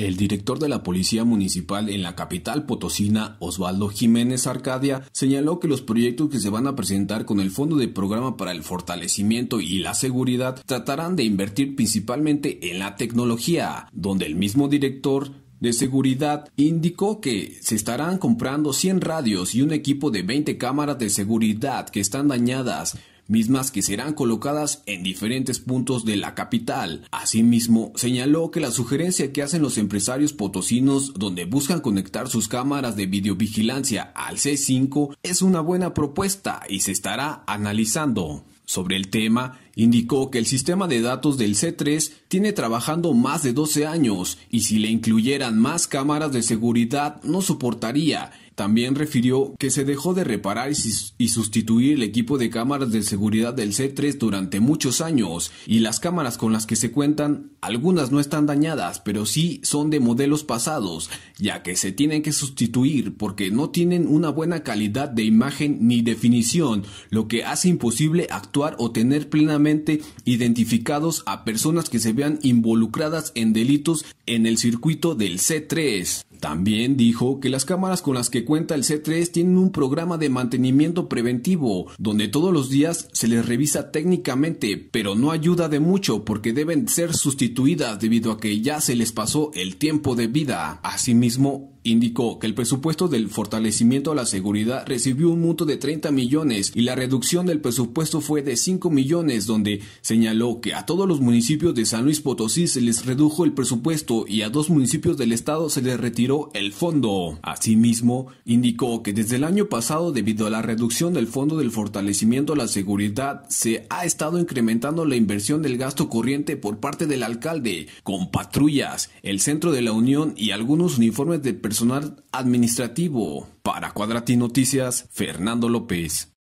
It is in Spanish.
El director de la Policía Municipal en la capital potosina, Osvaldo Jiménez Arcadia, señaló que los proyectos que se van a presentar con el Fondo de Programa para el Fortalecimiento y la Seguridad tratarán de invertir principalmente en la tecnología, donde el mismo director de seguridad indicó que se estarán comprando 100 radios y un equipo de 20 cámaras de seguridad que están dañadas, mismas que serán colocadas en diferentes puntos de la capital. Asimismo, señaló que la sugerencia que hacen los empresarios potosinos donde buscan conectar sus cámaras de videovigilancia al C5 es una buena propuesta y se estará analizando. Sobre el tema, indicó que el sistema de datos del C3 tiene trabajando más de 12 años y si le incluyeran más cámaras de seguridad no soportaría también refirió que se dejó de reparar y sustituir el equipo de cámaras de seguridad del C3 durante muchos años y las cámaras con las que se cuentan, algunas no están dañadas, pero sí son de modelos pasados, ya que se tienen que sustituir porque no tienen una buena calidad de imagen ni definición, lo que hace imposible actuar o tener plenamente identificados a personas que se vean involucradas en delitos en el circuito del C3. También dijo que las cámaras con las que cuenta el C3 tienen un programa de mantenimiento preventivo, donde todos los días se les revisa técnicamente, pero no ayuda de mucho porque deben ser sustituidas debido a que ya se les pasó el tiempo de vida. Asimismo, Indicó que el presupuesto del fortalecimiento a la seguridad recibió un monto de 30 millones y la reducción del presupuesto fue de 5 millones, donde señaló que a todos los municipios de San Luis Potosí se les redujo el presupuesto y a dos municipios del estado se les retiró el fondo. Asimismo, indicó que desde el año pasado, debido a la reducción del fondo del fortalecimiento a la seguridad, se ha estado incrementando la inversión del gasto corriente por parte del alcalde, con patrullas, el centro de la Unión y algunos uniformes de personal administrativo. Para Cuadrati Noticias, Fernando López.